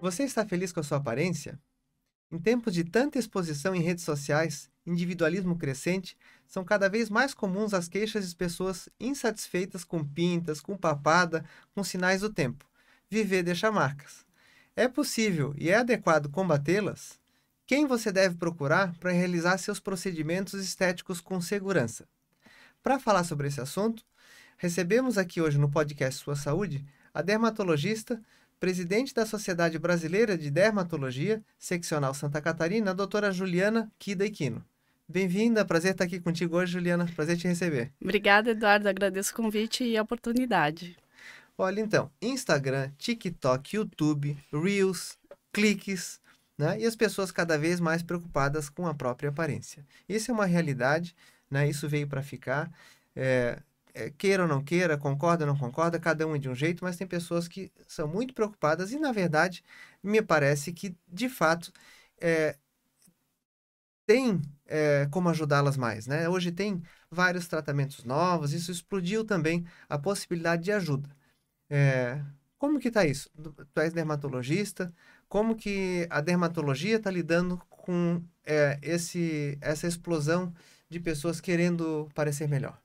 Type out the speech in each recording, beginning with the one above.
Você está feliz com a sua aparência? Em tempos de tanta exposição em redes sociais, individualismo crescente, são cada vez mais comuns as queixas de pessoas insatisfeitas com pintas, com papada, com sinais do tempo. Viver deixa marcas. É possível e é adequado combatê-las? Quem você deve procurar para realizar seus procedimentos estéticos com segurança? Para falar sobre esse assunto, recebemos aqui hoje no podcast Sua Saúde a dermatologista presidente da Sociedade Brasileira de Dermatologia, seccional Santa Catarina, a doutora Juliana Kida Iquino. Bem-vinda, prazer estar aqui contigo hoje, Juliana, prazer te receber. Obrigada, Eduardo, agradeço o convite e a oportunidade. Olha, então, Instagram, TikTok, YouTube, Reels, cliques, né? E as pessoas cada vez mais preocupadas com a própria aparência. Isso é uma realidade, né? Isso veio para ficar. É, é, queira ou não queira, concorda ou não concorda, cada um é de um jeito, mas tem pessoas que são muito preocupadas e, na verdade, me parece que, de fato, é, tem é, como ajudá-las mais, né? Hoje tem vários tratamentos novos, isso explodiu também a possibilidade de ajuda. É, como que está isso? Tu és dermatologista, como que a dermatologia está lidando com é, esse, essa explosão de pessoas querendo parecer melhor?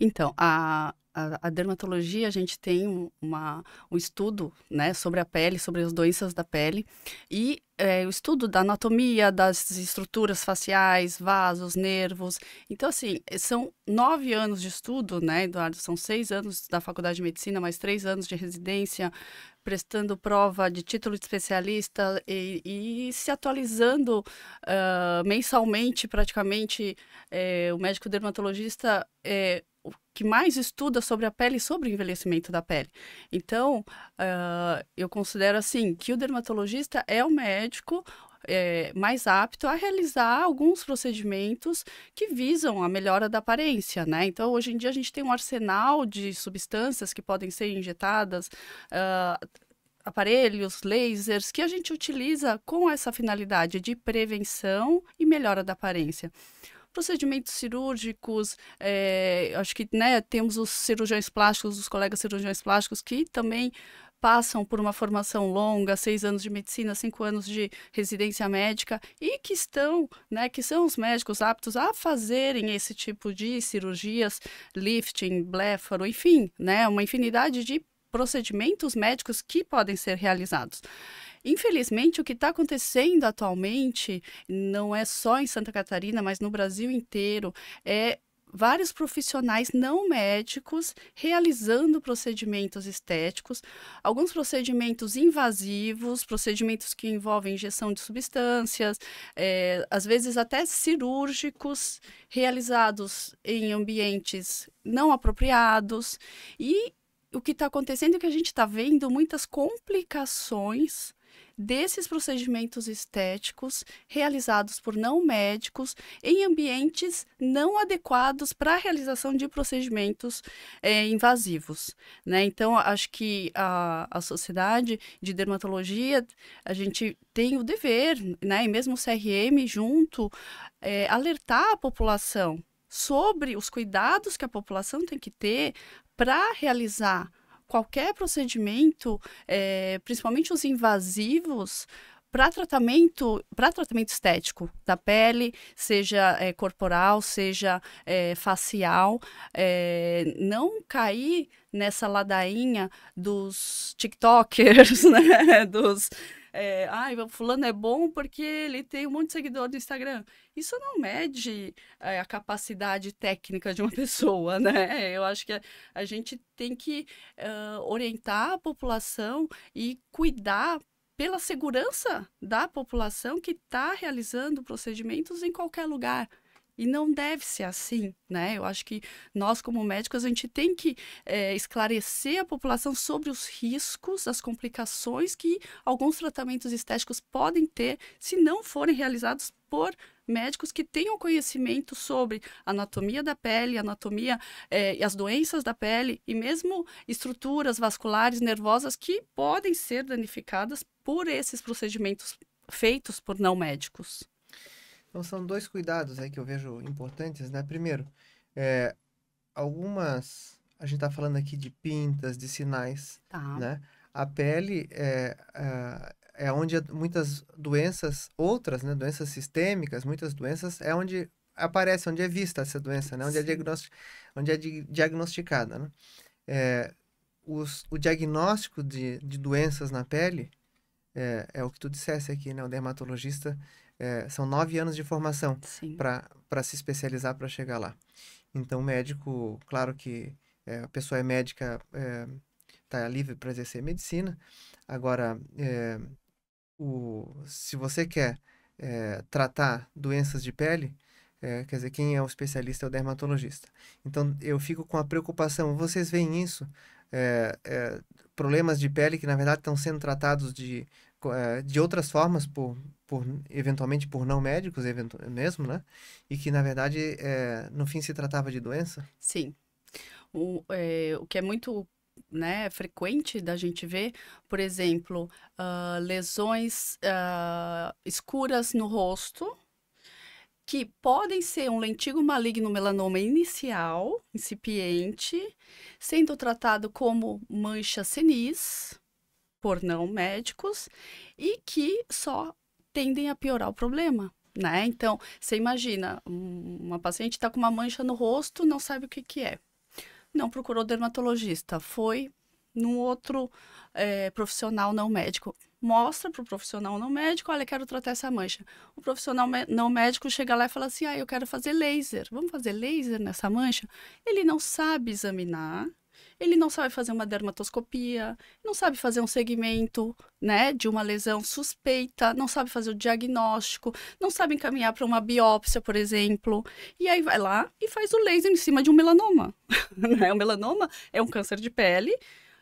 Então, a, a, a dermatologia, a gente tem uma, um estudo né, sobre a pele, sobre as doenças da pele, e é, o estudo da anatomia, das estruturas faciais, vasos, nervos. Então, assim, são nove anos de estudo, né, Eduardo? São seis anos da faculdade de medicina, mais três anos de residência, prestando prova de título de especialista e, e se atualizando uh, mensalmente, praticamente. É, o médico dermatologista é o que mais estuda sobre a pele e sobre o envelhecimento da pele. Então, uh, eu considero assim que o dermatologista é o médico, é, mais apto a realizar alguns procedimentos que visam a melhora da aparência, né? Então, hoje em dia, a gente tem um arsenal de substâncias que podem ser injetadas. Uh, aparelhos, lasers, que a gente utiliza com essa finalidade de prevenção e melhora da aparência procedimentos cirúrgicos, é, acho que né, temos os cirurgiões plásticos, os colegas cirurgiões plásticos que também passam por uma formação longa, seis anos de medicina, cinco anos de residência médica e que estão, né, que são os médicos aptos a fazerem esse tipo de cirurgias, lifting, bléfaro, enfim, né, uma infinidade de procedimentos médicos que podem ser realizados. Infelizmente, o que está acontecendo atualmente, não é só em Santa Catarina, mas no Brasil inteiro, é vários profissionais não médicos realizando procedimentos estéticos, alguns procedimentos invasivos, procedimentos que envolvem injeção de substâncias, é, às vezes até cirúrgicos, realizados em ambientes não apropriados. E o que está acontecendo é que a gente está vendo muitas complicações desses procedimentos estéticos realizados por não médicos em ambientes não adequados para a realização de procedimentos é, invasivos. Né? Então, acho que a, a sociedade de dermatologia, a gente tem o dever, né, e mesmo o CRM junto, é, alertar a população sobre os cuidados que a população tem que ter para realizar qualquer procedimento, é, principalmente os invasivos, para tratamento, para tratamento estético da pele, seja é, corporal, seja é, facial, é, não cair nessa ladainha dos TikTokers, né? dos é, ah, fulano é bom porque ele tem um monte de seguidor no Instagram. Isso não mede é, a capacidade técnica de uma pessoa, né? Eu acho que a, a gente tem que uh, orientar a população e cuidar pela segurança da população que está realizando procedimentos em qualquer lugar. E não deve ser assim, né? Eu acho que nós, como médicos, a gente tem que é, esclarecer a população sobre os riscos, as complicações que alguns tratamentos estéticos podem ter se não forem realizados por médicos que tenham conhecimento sobre anatomia da pele, anatomia eh, e as doenças da pele e mesmo estruturas vasculares nervosas que podem ser danificadas por esses procedimentos feitos por não médicos. Então são dois cuidados aí que eu vejo importantes, né? Primeiro, é, algumas a gente está falando aqui de pintas, de sinais, tá. né? A pele é, é, é onde muitas doenças, outras, né? Doenças sistêmicas, muitas doenças é onde aparece, onde é vista essa doença, né? Onde é Sim. é, diagnosti onde é di diagnosticada, né? É, os, o diagnóstico de, de doenças na pele é, é o que tu dissesse aqui, né? O dermatologista é, são nove anos de formação para se especializar para chegar lá. Então, médico, claro que é, a pessoa é médica, está é, tá livre para exercer medicina. Agora, é, o, se você quer é, tratar doenças de pele, é, quer dizer, quem é o especialista é o dermatologista. Então, eu fico com a preocupação. Vocês veem isso? É, é, problemas de pele que, na verdade, estão sendo tratados de é, de outras formas, por, por, eventualmente por não médicos mesmo, né? E que, na verdade, é, no fim se tratava de doença? Sim. O, é, o que é muito né, frequente da gente ver, por exemplo, uh, lesões uh, escuras no rosto, que podem ser um lentigo maligno melanoma inicial, incipiente, sendo tratado como mancha senis, por não médicos e que só tendem a piorar o problema. Né? Então, você imagina, uma paciente está com uma mancha no rosto, não sabe o que, que é. Não procurou dermatologista, foi num outro é, profissional não médico. Mostra para o profissional não médico, olha, quero tratar essa mancha. O profissional não médico chega lá e fala assim, ah, eu quero fazer laser. Vamos fazer laser nessa mancha? Ele não sabe examinar, ele não sabe fazer uma dermatoscopia, não sabe fazer um segmento, né, de uma lesão suspeita, não sabe fazer o diagnóstico, não sabe encaminhar para uma biópsia, por exemplo. E aí vai lá e faz o laser em cima de um melanoma. Né, o melanoma é um câncer de pele,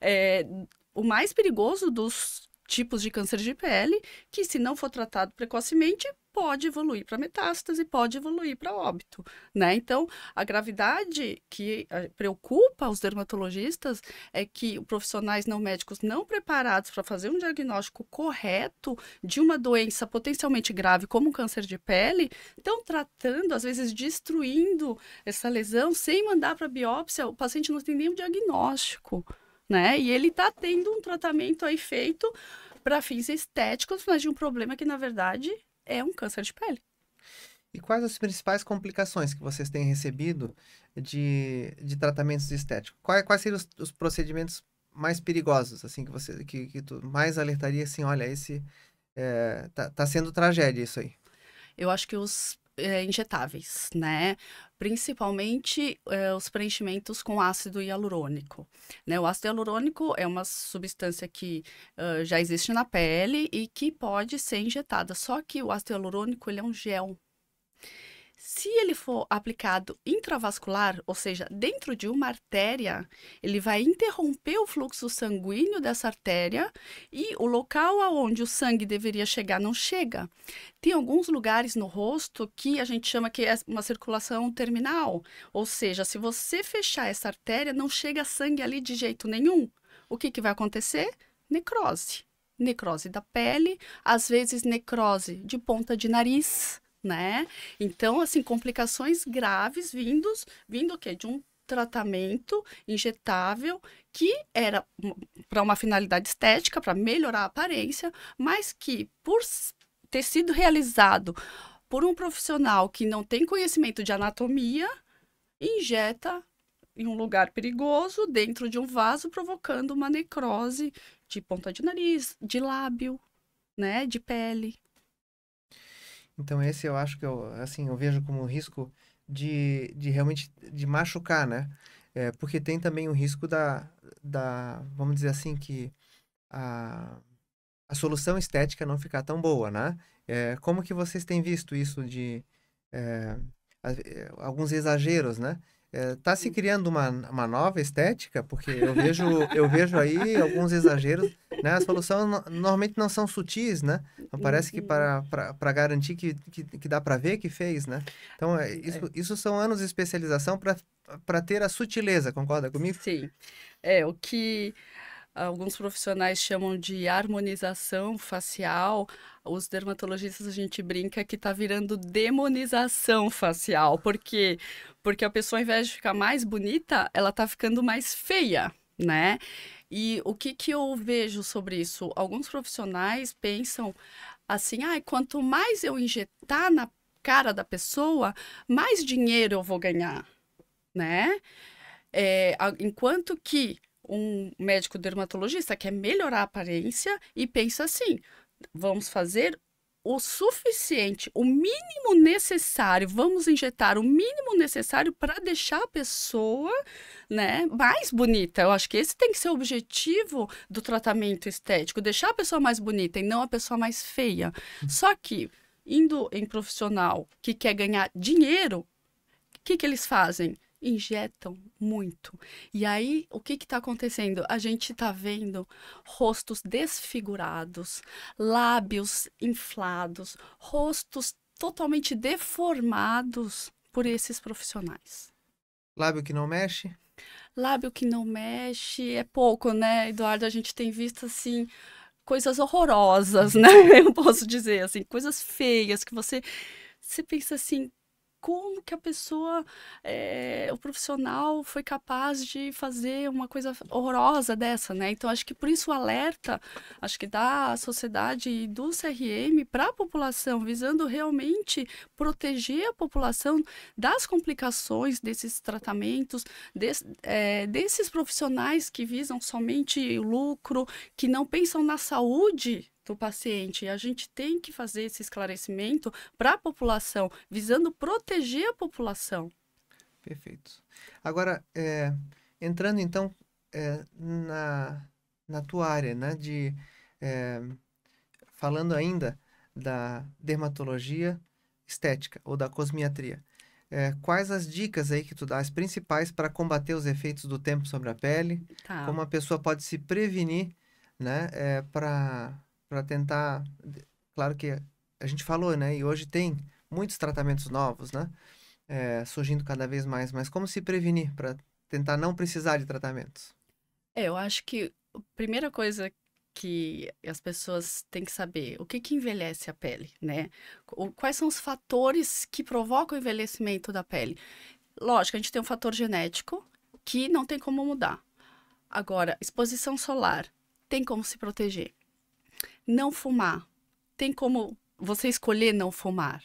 é o mais perigoso dos tipos de câncer de pele, que se não for tratado precocemente, pode evoluir para metástase, pode evoluir para óbito, né? Então, a gravidade que eh, preocupa os dermatologistas é que profissionais não médicos não preparados para fazer um diagnóstico correto de uma doença potencialmente grave como o câncer de pele, estão tratando, às vezes destruindo essa lesão sem mandar para biópsia, o paciente não tem nenhum diagnóstico né? E ele está tendo um tratamento aí feito para fins estéticos, mas de um problema que, na verdade, é um câncer de pele. E quais as principais complicações que vocês têm recebido de, de tratamentos estéticos? Quais, quais seriam os, os procedimentos mais perigosos, assim, que você que, que tu mais alertaria, assim, olha, esse é, tá, tá sendo tragédia isso aí? Eu acho que os é, injetáveis, né? Principalmente é, os preenchimentos com ácido hialurônico. Né? O ácido hialurônico é uma substância que uh, já existe na pele e que pode ser injetada. Só que o ácido hialurônico ele é um gel. Se ele for aplicado intravascular, ou seja, dentro de uma artéria, ele vai interromper o fluxo sanguíneo dessa artéria e o local aonde o sangue deveria chegar não chega. Tem alguns lugares no rosto que a gente chama que é uma circulação terminal, ou seja, se você fechar essa artéria, não chega sangue ali de jeito nenhum. O que, que vai acontecer? Necrose necrose da pele, às vezes necrose de ponta de nariz, né? Então, assim, complicações graves vindos, vindo o quê? De um tratamento injetável que era para uma finalidade estética, para melhorar a aparência, mas que por ter sido realizado por um profissional que não tem conhecimento de anatomia, injeta em um lugar perigoso, dentro de um vaso, provocando uma necrose de ponta de nariz, de lábio, né, de pele. Então esse eu acho que eu, assim, eu vejo como um risco de, de realmente de machucar, né? É, porque tem também o risco da, da, vamos dizer assim, que a, a solução estética não ficar tão boa, né? É, como que vocês têm visto isso de é, é alguns exageros, né? Está eh, é, se criando uma, uma nova estética, porque eu vejo, eu vejo aí alguns exageros, né? As soluções normalmente não são sutis, né? Então, parece que para, para, para garantir que, que, que dá para ver que fez, né? Então, eh, é, isso, isso são anos de especialização para ter a sutileza, concorda comigo? Sim. É, o que alguns profissionais chamam de harmonização facial. Os dermatologistas a gente brinca que está virando demonização facial, porque porque a pessoa ao invés de ficar mais bonita, ela está ficando mais feia, né? E o que que eu vejo sobre isso? Alguns profissionais pensam assim: "Ai, ah, quanto mais eu injetar na cara da pessoa, mais dinheiro eu vou ganhar", né? É, enquanto que um médico dermatologista quer é melhorar a aparência e pensa assim: vamos fazer o suficiente, o mínimo necessário, vamos injetar o mínimo necessário para deixar a pessoa, né, mais bonita. Eu acho que esse tem que ser o objetivo do tratamento estético, deixar a pessoa mais bonita e não a pessoa mais feia. Só que indo em profissional que quer ganhar dinheiro, o que que eles fazem? injetam muito. E aí, o que está acontecendo? A gente está vendo rostos desfigurados, lábios inflados, rostos totalmente deformados por esses profissionais. Lábio que não mexe? Lábio que não mexe é pouco, né, Eduardo? A gente tem visto assim coisas horrorosas, né? Eu posso dizer assim, coisas feias que você você pensa assim, como que a pessoa, é, o profissional, foi capaz de fazer uma coisa horrorosa dessa, né? Então, acho que por isso o alerta, acho que da sociedade e do CRM para a população, visando realmente proteger a população das complicações desses tratamentos, des, é, desses profissionais que visam somente lucro, que não pensam na saúde do paciente. E a gente tem que fazer esse esclarecimento para a população, visando proteger a população. Perfeito. Agora, é, entrando então é, na, na tua área, né, de, é, falando ainda da dermatologia estética ou da cosmiatria, é, quais as dicas aí que tu dá, as principais para combater os efeitos do tempo sobre a pele? Tá. Como a pessoa pode se prevenir né, é, para para tentar. Claro que a gente falou, né? E hoje tem muitos tratamentos novos, né? É, surgindo cada vez mais. Mas como se prevenir para tentar não precisar de tratamentos? É, eu acho que a primeira coisa que as pessoas têm que saber o que, que envelhece a pele, né? Quais são os fatores que provocam o envelhecimento da pele? Lógico, a gente tem um fator genético que não tem como mudar. Agora, exposição solar tem como se proteger. Não fumar. Tem como você escolher não fumar.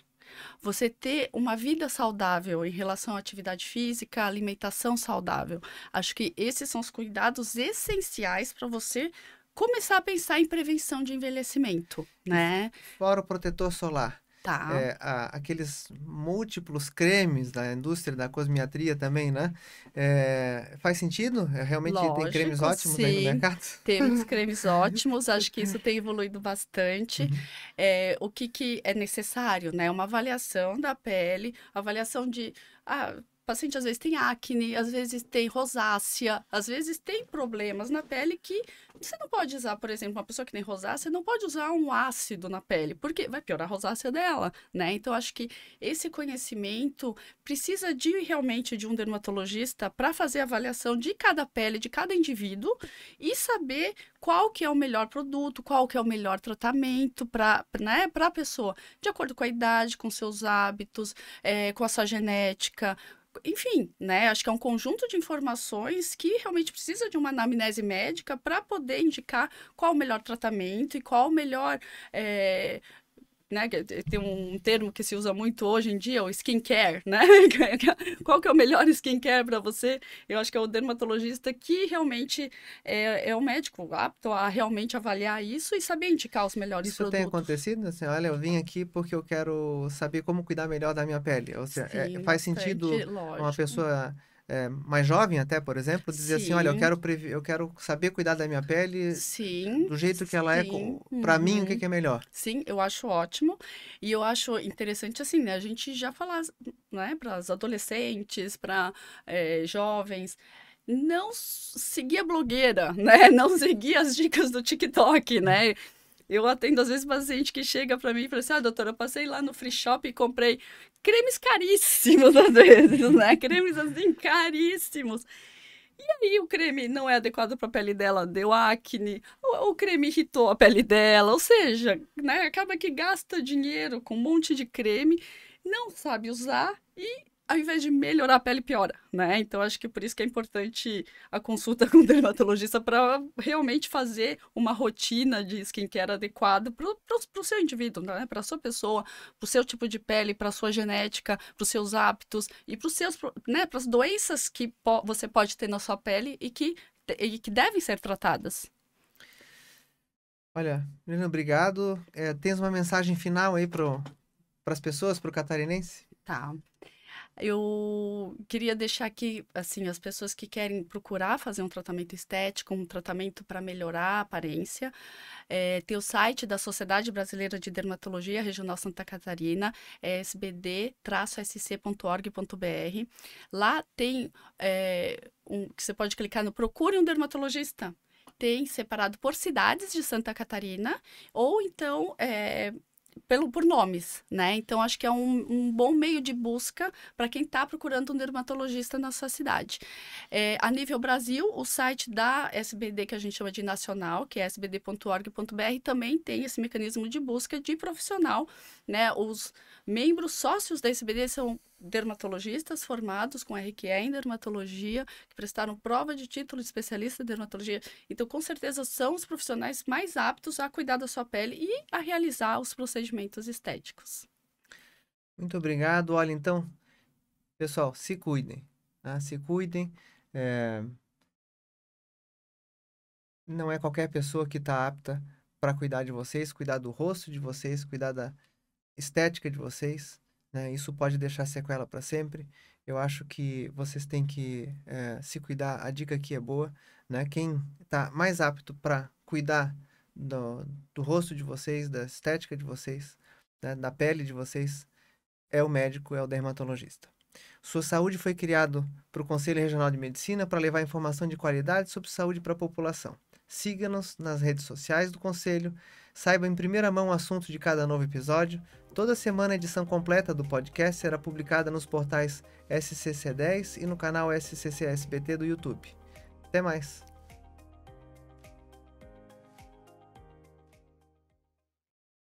Você ter uma vida saudável em relação à atividade física, alimentação saudável. Acho que esses são os cuidados essenciais para você começar a pensar em prevenção de envelhecimento, né? Fora o protetor solar. Tá. É, a, aqueles múltiplos cremes da indústria da cosmiatria também, né? É, faz sentido? É, realmente Lógico, tem cremes ótimos sim. aí no mercado? Temos cremes ótimos, acho que isso tem evoluído bastante. Uhum. É, o que, que é necessário, né? Uma avaliação da pele, avaliação de. Ah, paciente às vezes tem acne, às vezes tem rosácea, às vezes tem problemas na pele que você não pode usar, por exemplo, uma pessoa que tem rosácea não pode usar um ácido na pele, porque vai piorar a rosácea dela, né? Então acho que esse conhecimento precisa de realmente de um dermatologista para fazer a avaliação de cada pele, de cada indivíduo e saber qual que é o melhor produto, qual que é o melhor tratamento para né, a pessoa, de acordo com a idade, com seus hábitos, é, com a sua genética, enfim, né? Acho que é um conjunto de informações que realmente precisa de uma anamnese médica para poder indicar qual o melhor tratamento e qual o melhor é, né? Tem um termo que se usa muito hoje em dia, o skincare, né? Qual que é o melhor skincare para você? Eu acho que é o dermatologista que realmente é, é o médico apto a realmente avaliar isso e saber indicar os melhores isso produtos. Isso tem acontecido, assim, olha, eu vim aqui porque eu quero saber como cuidar melhor da minha pele. Ou seja, é, Sim, é, faz sentido uma pessoa é, mais jovem até, por exemplo, dizer sim. assim, olha, eu quero, eu quero saber cuidar da minha pele sim, do jeito que sim. ela é, para uhum. mim, o que, uhum. que, é melhor? Sim, eu acho ótimo. E eu acho interessante, assim, né, a gente já falar né, para as adolescentes, para é, eh, jovens, não seguir a blogueira, né? Não seguir as dicas do TikTok, né? Eu atendo às vezes paciente que chega para mim e fala assim: ah, doutora, eu passei lá no free shop e comprei cremes caríssimos, às vezes, né? cremes assim caríssimos. E aí o creme não é adequado para a pele dela, deu acne, o, o, creme irritou a pele dela, ou seja, né, acaba que gasta dinheiro com um monte de creme, não sabe usar e ao invés de melhorar a pele, piora, né? Então, acho que por isso que é importante a consulta com o dermatologista para realmente fazer uma rotina de skincare adequada para o seu indivíduo, né? Para a sua pessoa, para o seu tipo de pele, para a sua genética, para os seus hábitos e para os seus, né? Para as doenças que po você pode ter na sua pele e que, e que devem ser tratadas. Olha, Milena, obrigado. É, tens uma mensagem final aí para as pessoas, para o catarinense? Tá. Eu queria deixar aqui, assim, as pessoas que querem procurar fazer um tratamento estético, um tratamento para melhorar a aparência, é, tem o site da Sociedade Brasileira de Dermatologia Regional Santa Catarina, é sbd-sc.org.br. Lá tem é, um, que você pode clicar no Procure um Dermatologista. Tem separado por cidades de Santa Catarina, ou então é, pelo, por nomes, né? Então, acho que é um, um bom meio de busca para quem está procurando um dermatologista na sua cidade. É, a nível Brasil, o site da SBD, que a gente chama de nacional, que é sbd.org.br, também tem esse mecanismo de busca de profissional, né? Os membros sócios da SBD são dermatologistas formados com RQE em dermatologia, que prestaram prova de título de especialista em dermatologia. Então, com certeza, são os profissionais mais aptos a cuidar da sua pele e a realizar os procedimentos estéticos. Muito obrigado. Olha, então, pessoal, se cuidem. Tá? Se cuidem. É... Não é qualquer pessoa que está apta para cuidar de vocês, cuidar do rosto de vocês, cuidar da estética de vocês. Né? Isso pode deixar sequela para sempre. Eu acho que vocês têm que é, se cuidar. A dica aqui é boa. Né? Quem está mais apto para cuidar do, do, rosto de vocês, da estética de vocês, né? da pele de vocês, é o médico, é o dermatologista. Sua Saúde foi criado para o Conselho Regional de Medicina para levar informação de qualidade sobre saúde para a população. Siga-nos nas redes sociais do Conselho, saiba em primeira mão o assunto de cada novo episódio, Toda semana a edição completa do podcast será publicada nos portais SCC10 e no canal SCCSBT do YouTube. Até mais!